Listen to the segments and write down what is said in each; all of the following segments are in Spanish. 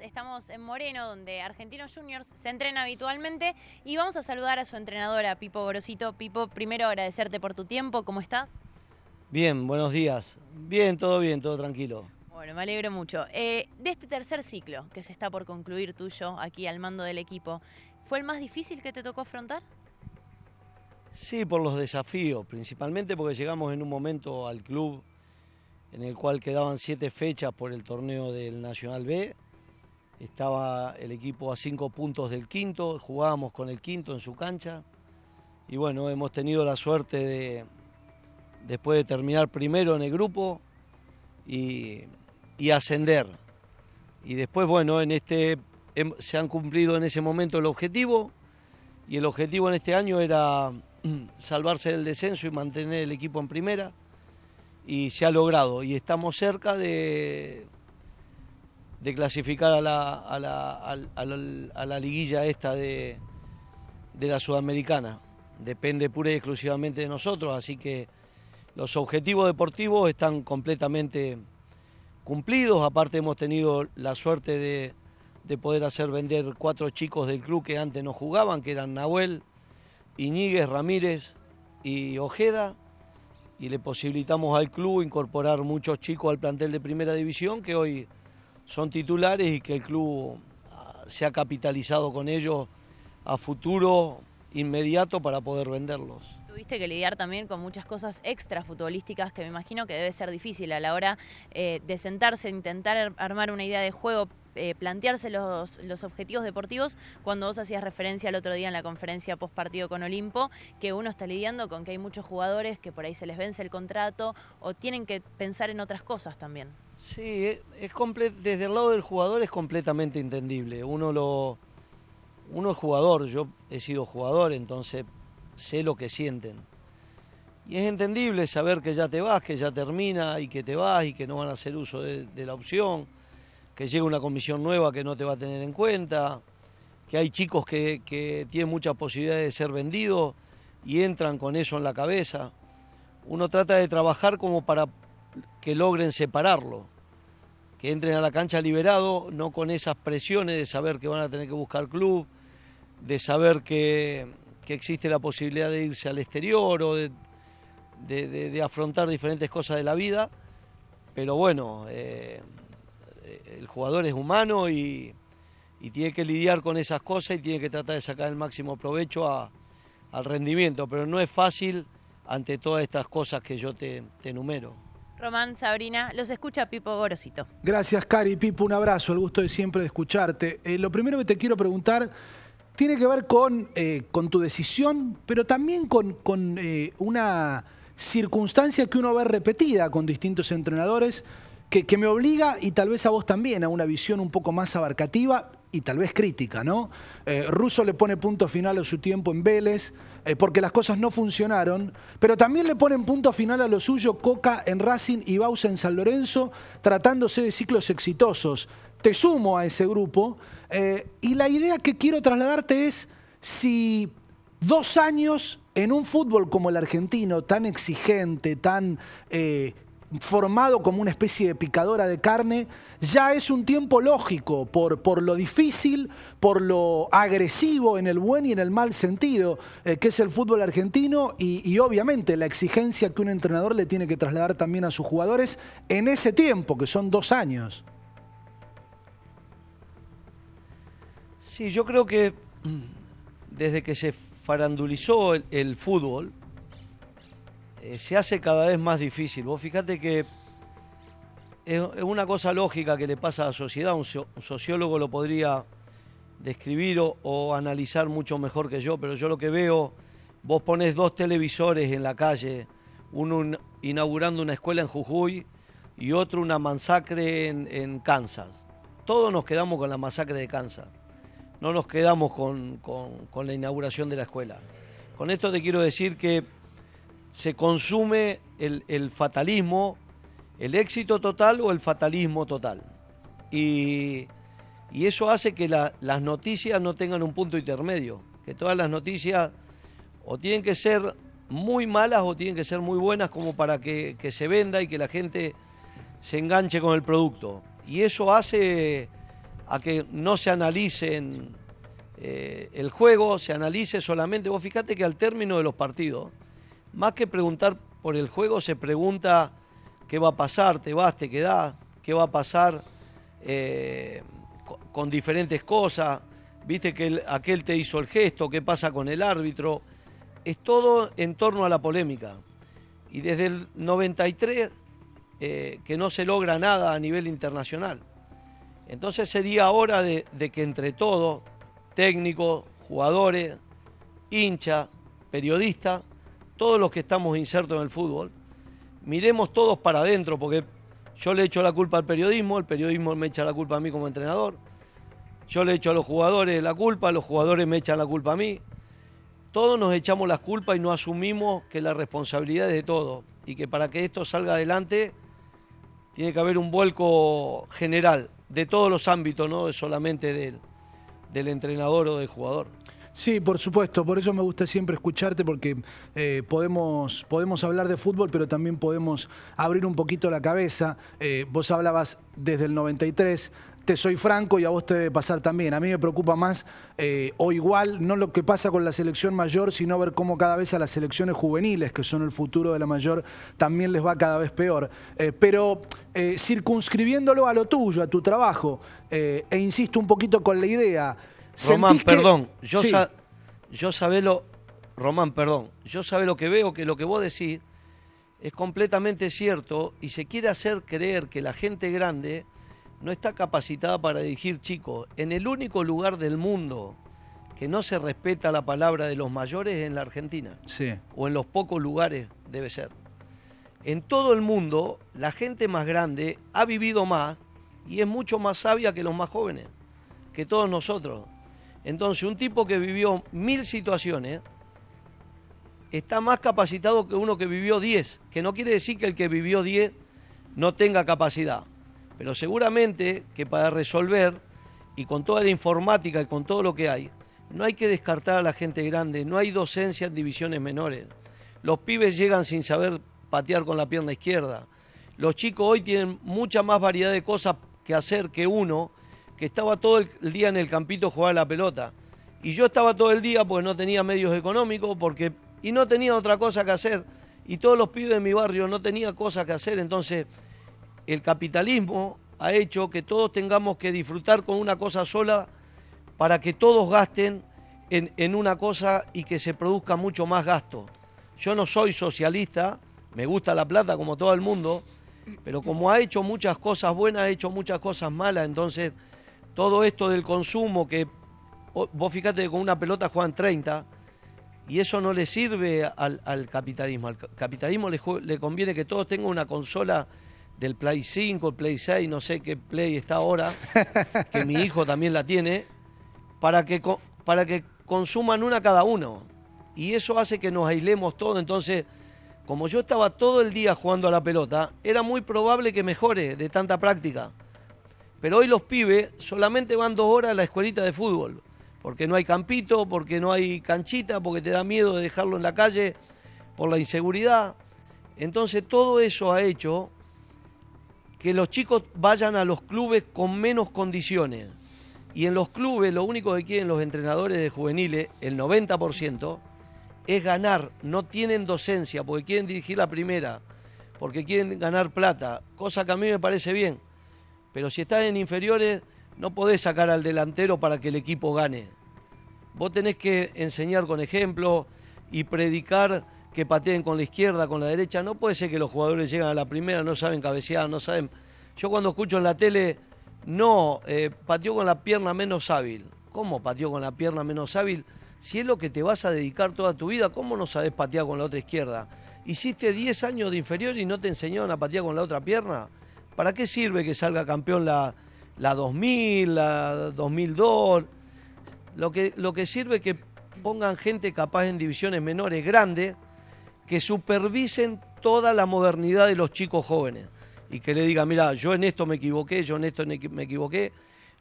Estamos en Moreno, donde Argentinos Juniors se entrena habitualmente y vamos a saludar a su entrenadora, Pipo Gorosito. Pipo, primero agradecerte por tu tiempo, ¿cómo estás? Bien, buenos días. Bien, todo bien, todo tranquilo. Bueno, me alegro mucho. Eh, de este tercer ciclo que se está por concluir tuyo aquí al mando del equipo, ¿fue el más difícil que te tocó afrontar? Sí, por los desafíos, principalmente porque llegamos en un momento al club en el cual quedaban siete fechas por el torneo del Nacional B, estaba el equipo a cinco puntos del quinto, jugábamos con el quinto en su cancha y bueno, hemos tenido la suerte de, después de terminar primero en el grupo y, ascender. Y después, bueno, en este, se han cumplido en ese momento el objetivo y el objetivo en este año era salvarse del descenso y mantener el equipo en primera y se ha logrado y estamos cerca de de clasificar a la, a la, liguilla esta de, la Sudamericana. Depende pura y exclusivamente de nosotros, así que los objetivos deportivos están completamente cumplidos. Aparte hemos tenido la suerte de, de poder hacer vender cuatro chicos del club que antes no jugaban, que eran Nahuel, Iñiguez, Ramírez y Ojeda y le posibilitamos al club incorporar muchos chicos al plantel de primera división que hoy son titulares y que el club ah, se ha capitalizado con ellos a futuro inmediato para poder venderlos. Tuviste que lidiar también con muchas cosas extra futbolísticas que me imagino que debe ser difícil a la hora eh, de sentarse, intentar armar una idea de juego, eh, plantearse los, objetivos deportivos, cuando vos hacías referencia el otro día en la conferencia post partido con Olimpo, que uno está lidiando con que hay muchos jugadores que por ahí se les vence el contrato o tienen que pensar en otras cosas también. Sí, es, desde el lado del jugador es completamente entendible. Uno lo uno es jugador, yo he sido jugador, entonces sé lo que sienten. Y es entendible saber que ya te vas, que ya termina y que te vas y que no van a hacer uso de, la opción, que llega una comisión nueva que no te va a tener en cuenta, que hay chicos que, que tienen muchas posibilidades de ser vendidos y entran con eso en la cabeza. Uno trata de trabajar como para que logren separarlo, que entren a la cancha liberado, no con esas presiones de saber que van a tener que buscar club, de saber que, existe la posibilidad de irse al exterior o de, afrontar diferentes cosas de la vida. Pero bueno, eh, el jugador es humano y, tiene que lidiar con esas cosas y tiene que tratar de sacar el máximo provecho al rendimiento. Pero no es fácil ante todas estas cosas que yo te enumero. Román, Sabrina, los escucha Pipo Gorosito. Gracias, Cari. Pipo, un abrazo. El gusto de siempre de escucharte. Eh, lo primero que te quiero preguntar tiene que ver con, eh, con tu decisión, pero también con, eh, una circunstancia que uno ve repetida con distintos entrenadores, que, que, me obliga, y tal vez a vos también, a una visión un poco más abarcativa y tal vez crítica, ¿no? Eh, Russo le pone punto final a su tiempo en Vélez, eh, porque las cosas no funcionaron, pero también le ponen punto final a lo suyo Coca en Racing y Bausa en San Lorenzo, tratándose de ciclos exitosos. Te sumo a ese grupo eh, y la idea que quiero trasladarte es si dos años en un fútbol como el argentino, tan exigente, tan formado como una especie de picadora de carne, ya es un tiempo lógico por, por lo difícil, por lo agresivo en el buen y en el mal sentido eh, que es el fútbol argentino y, obviamente la exigencia que un entrenador le tiene que trasladar también a sus jugadores en ese tiempo, que son dos años. Sí, yo creo que desde que se farandulizó el fútbol, eh, se hace cada vez más difícil. Vos fíjate que es, una cosa lógica que le pasa a la sociedad, un, sociólogo lo podría describir o, analizar mucho mejor que yo, pero yo lo que veo, vos pones dos televisores en la calle, uno inaugurando una escuela en Jujuy y otro una masacre en, Kansas. Todos nos quedamos con la masacre de Kansas, no nos quedamos con la inauguración de la escuela. Con esto te quiero decir que se consume el, fatalismo, el éxito total o el fatalismo total. Y, y eso hace que las noticias no tengan un punto intermedio, que todas las noticias o tienen que ser muy malas o tienen que ser muy buenas como para que, se venda y que la gente se enganche con el producto. Y eso hace a que no se analicen eh, el juego, se analice solamente, vos fíjate que al término de los partidos, más que preguntar por el juego, se pregunta qué va a pasar, te vas, te quedás, qué va a pasar eh, con diferentes cosas. Viste que aquel te hizo el gesto, qué pasa con el árbitro. Es todo en torno a la polémica. Y desde el 93 eh, que no se logra nada a nivel internacional. Entonces sería hora de, de que entre todos, técnicos, jugadores, hinchas, periodistas, todos los que estamos insertos en el fútbol, miremos todos para adentro, porque yo le echo la culpa al periodismo, el periodismo me echa la culpa a mí como entrenador, yo le echo a los jugadores la culpa, los jugadores me echan la culpa a mí. Todos nos echamos las culpas y no asumimos que la responsabilidad es de todos y que para que esto salga adelante tiene que haber un vuelco general de todos los ámbitos, no solamente del, del entrenador o del jugador. Sí, por supuesto, por eso me gusta siempre escucharte porque eh, podemos, podemos hablar de fútbol, pero también podemos abrir un poquito la cabeza. Eh, vos hablabas desde el 93, te soy franco y a vos te debe pasar también. A mí me preocupa más eh, o igual, no lo que pasa con la selección mayor, sino ver cómo cada vez a las selecciones juveniles, que son el futuro de la mayor, también les va cada vez peor. pero circunscribiéndolo a lo tuyo, a tu trabajo, e insisto un poquito con la idea, Román, perdón, yo, yo sabé lo... Román, perdón, yo lo que veo, que lo que vos decís es completamente cierto y se quiere hacer creer que la gente grande no está capacitada para dirigir chicos. En el único lugar del mundo que no se respeta la palabra de los mayores es en la Argentina. Sí. O en los pocos lugares debe ser. En todo el mundo, la gente más grande ha vivido más y es mucho más sabia que los más jóvenes, que todos nosotros. Entonces, un tipo que vivió mil situaciones está más capacitado que uno que vivió diez, que no quiere decir que el que vivió diez no tenga capacidad, pero seguramente que para resolver y con toda la informática y con todo lo que hay, no hay que descartar a la gente grande, no hay docencia en divisiones menores. Los pibes llegan sin saber patear con la pierna izquierda. Los chicos hoy tienen mucha más variedad de cosas que hacer que uno que estaba todo el día en el campito jugando la pelota. Y yo estaba todo el día porque no tenía medios económicos porque, y no tenía otra cosa que hacer. Y todos los pibes de mi barrio no tenían cosas que hacer. Entonces, el capitalismo ha hecho que todos tengamos que disfrutar con una cosa sola para que todos gasten en, en una cosa y que se produzca mucho más gasto. Yo no soy socialista, me gusta la plata como todo el mundo, pero como ha hecho muchas cosas buenas, ha hecho muchas cosas malas, entonces todo esto del consumo que vos fíjate que con una pelota juegan 30 y eso no le sirve al, capitalismo. Al capitalismo le, conviene que todos tengan una consola del Play 5, el Play 6, no sé qué Play está ahora, que mi hijo también la tiene, para que, para que consuman una cada uno. Y eso hace que nos aislemos todos. Entonces, como yo estaba todo el día jugando a la pelota, era muy probable que mejore de tanta práctica. Pero hoy los pibes solamente van dos horas a la escuelita de fútbol, porque no hay campito, porque no hay canchita, porque te da miedo de dejarlo en la calle por la inseguridad. Entonces todo eso ha hecho que los chicos vayan a los clubes con menos condiciones. Y en los clubes lo único que quieren los entrenadores de juveniles, el 90%, es ganar. No tienen docencia porque quieren dirigir la primera, porque quieren ganar plata, cosa que a mí me parece bien. Pero si estás en inferiores, no podés sacar al delantero para que el equipo gane. Vos tenés que enseñar con ejemplo y predicar que pateen con la izquierda, con la derecha. No puede ser que los jugadores lleguen a la primera, no saben cabecear, no saben. Yo cuando escucho en la tele, no, eh, pateó con la pierna menos hábil. ¿Cómo pateó con la pierna menos hábil? Si es lo que te vas a dedicar toda tu vida, ¿cómo no sabes patear con la otra izquierda? Hiciste 10 años de inferior y no te enseñaron a patear con la otra pierna. ¿Para qué sirve que salga campeón la, la 2000, la 2002? Lo que, lo que sirve es que pongan gente capaz en divisiones menores, grandes, que supervisen toda la modernidad de los chicos jóvenes y que le diga, mira, yo en esto me equivoqué, yo en esto me equivoqué,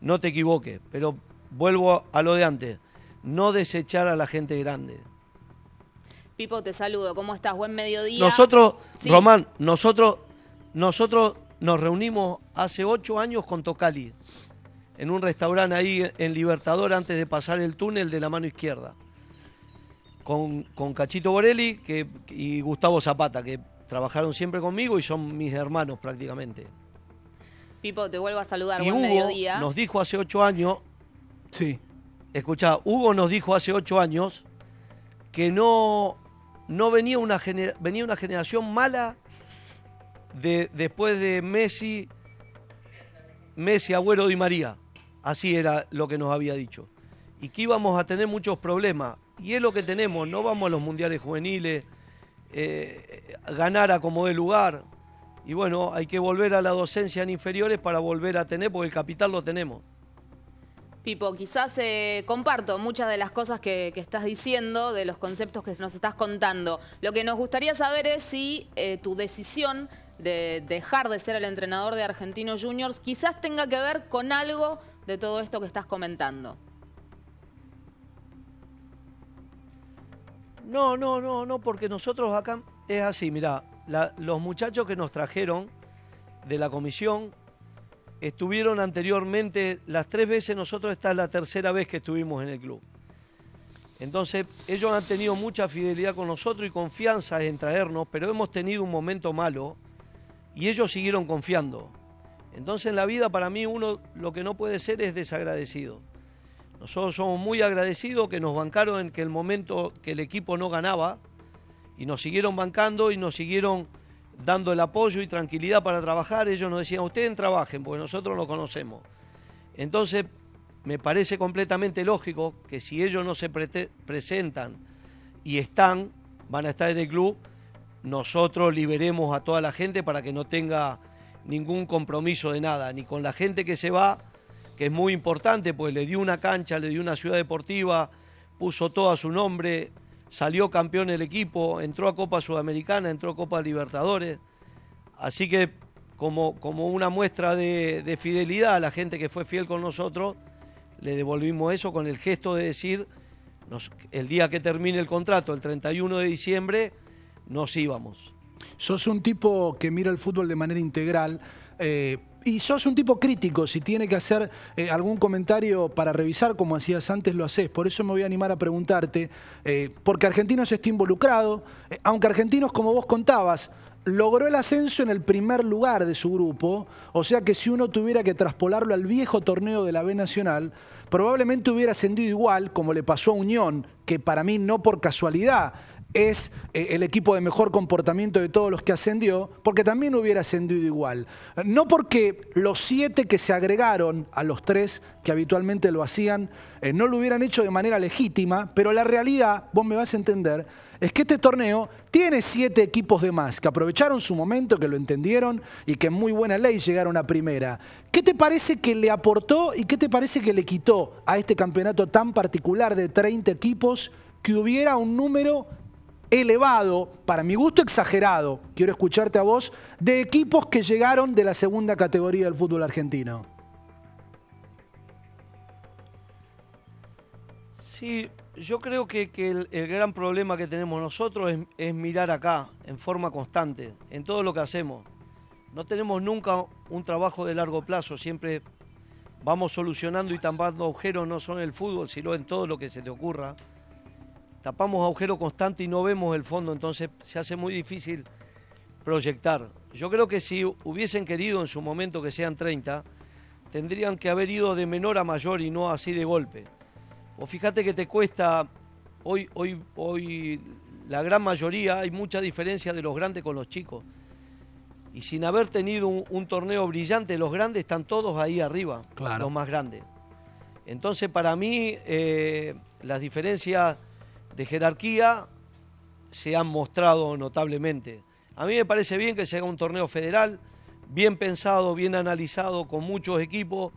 no te equivoques, pero vuelvo a lo de antes, no desechar a la gente grande. Pipo, te saludo, ¿cómo estás? Buen mediodía. Nosotros, Román, nosotros, nosotros nos reunimos hace ocho años con Tocali, en un restaurante ahí en Libertador antes de pasar el túnel de la mano izquierda, con, con Cachito Borelli que, y Gustavo Zapata, que trabajaron siempre conmigo y son mis hermanos prácticamente. Pipo, te vuelvo a saludar, Hugo Nos dijo hace ocho años. Sí. escucha Hugo nos dijo hace ocho años que no, no venía, una venía una generación mala de, después de Messi, Messi, Agüero y María. Así era lo que nos había dicho. Y que íbamos a tener muchos problemas. Y es lo que tenemos, no vamos a los mundiales juveniles, eh, eh, ganar a como de lugar. Y bueno, hay que volver a la docencia en inferiores para volver a tener, porque el capital lo tenemos. Pipo, quizás eh, comparto muchas de las cosas que, estás diciendo, de los conceptos que nos estás contando. Lo que nos gustaría saber es si tu decisión de dejar de ser el entrenador de Argentinos Juniors quizás tenga que ver con algo de todo esto que estás comentando. No, no, no, no, porque nosotros acá es así, mirá, los muchachos que nos trajeron de la comisión estuvieron anteriormente las tres veces, nosotros esta es la tercera vez que estuvimos en el club. Entonces, ellos han tenido mucha fidelidad con nosotros y confianza en traernos, pero hemos tenido un momento malo y ellos siguieron confiando. Entonces en la vida para mí uno lo que no puede ser es desagradecido. Nosotros somos muy agradecidos que nos bancaron en que el momento que el equipo no ganaba y nos siguieron bancando y nos siguieron dando el apoyo y tranquilidad para trabajar. Ellos nos decían, ustedes trabajen porque nosotros lo conocemos. Entonces me parece completamente lógico que si ellos no se presentan y están, van a estar en el club, nosotros liberemos a toda la gente para que no tenga ningún compromiso de nada, ni con la gente que se va, que es muy importante, pues le dio una cancha, le dio una ciudad deportiva, puso todo a su nombre, salió campeón el equipo, entró a Copa Sudamericana, entró a Copa Libertadores. Así que como, como una muestra de, fidelidad a la gente que fue fiel con nosotros, le devolvimos eso con el gesto de decir, el día que termine el contrato, el 31 de diciembre, nos íbamos. Sos un tipo que mira el fútbol de manera integral. Eh, y sos un tipo crítico, si tiene que hacer eh, algún comentario para revisar como hacías antes, lo haces. Por eso me voy a animar a preguntarte, eh, porque Argentinos está involucrado, aunque Argentinos, como vos contabas, logró el ascenso en el primer lugar de su grupo, o sea que si uno tuviera que traspolarlo al viejo torneo de la B Nacional, probablemente hubiera ascendido igual como le pasó a Unión, que para mí no por casualidad es eh, el equipo de mejor comportamiento de todos los que ascendió, porque también hubiera ascendido igual. No porque los siete que se agregaron a los tres que habitualmente lo hacían, eh, no lo hubieran hecho de manera legítima, pero la realidad, vos me vas a entender, es que este torneo tiene siete equipos de más que aprovecharon su momento, que lo entendieron y que en muy buena ley llegaron a primera. ¿Qué te parece que le aportó y qué te parece que le quitó a este campeonato tan particular de 30 equipos que hubiera un número elevado, para mi gusto exagerado, quiero escucharte a vos, de equipos que llegaron de la segunda categoría del fútbol argentino. Sí, yo creo que, el, gran problema que tenemos nosotros es, es mirar acá en forma constante, en todo lo que hacemos. No tenemos nunca un trabajo de largo plazo, siempre vamos solucionando y tambando agujeros no solo en el fútbol, sino en todo lo que se te ocurra tapamos agujero constante y no vemos el fondo, entonces se hace muy difícil proyectar. Yo creo que si hubiesen querido en su momento que sean 30, tendrían que haber ido de menor a mayor y no así de golpe. O fíjate que te cuesta, hoy, hoy, hoy la gran mayoría, hay mucha diferencia de los grandes con los chicos. Y sin haber tenido un, torneo brillante, los grandes están todos ahí arriba, los más grandes. Entonces, para mí, eh, las diferencias de jerarquía se han mostrado notablemente. A mí me parece bien que se haga un torneo federal, bien pensado, bien analizado, con muchos equipos,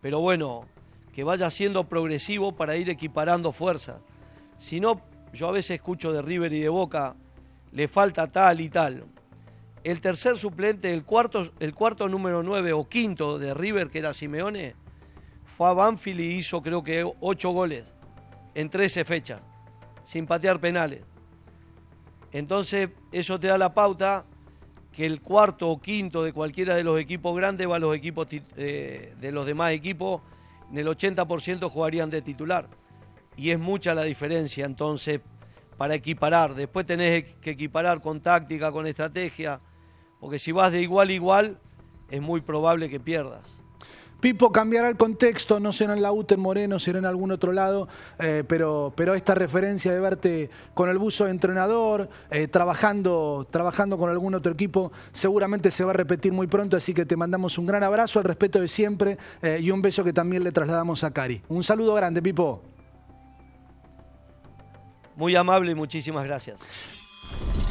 pero bueno, que vaya siendo progresivo para ir equiparando fuerza. Si no, yo a veces escucho de River y de Boca, le falta tal y tal. El tercer suplente, el cuarto, el cuarto número 9 o quinto de River, que era Simeone, fue a Banfield y hizo creo que 8 goles en 13 fechas sin patear penales. Entonces, eso te da la pauta que el cuarto o quinto de cualquiera de los equipos grandes va a los equipos eh, de los demás equipos, en el 80% jugarían de titular. Y es mucha la diferencia entonces para equiparar. Después tenés que equiparar con táctica, con estrategia, porque si vas de igual a igual, es muy probable que pierdas. Pipo cambiará el contexto, no será en la UTE Moreno, será en algún otro lado, eh, pero, pero esta referencia de verte con el buzo de entrenador, eh, trabajando, trabajando con algún otro equipo, seguramente se va a repetir muy pronto, así que te mandamos un gran abrazo, al respeto de siempre eh, y un beso que también le trasladamos a Cari. Un saludo grande, Pipo. Muy amable y muchísimas gracias.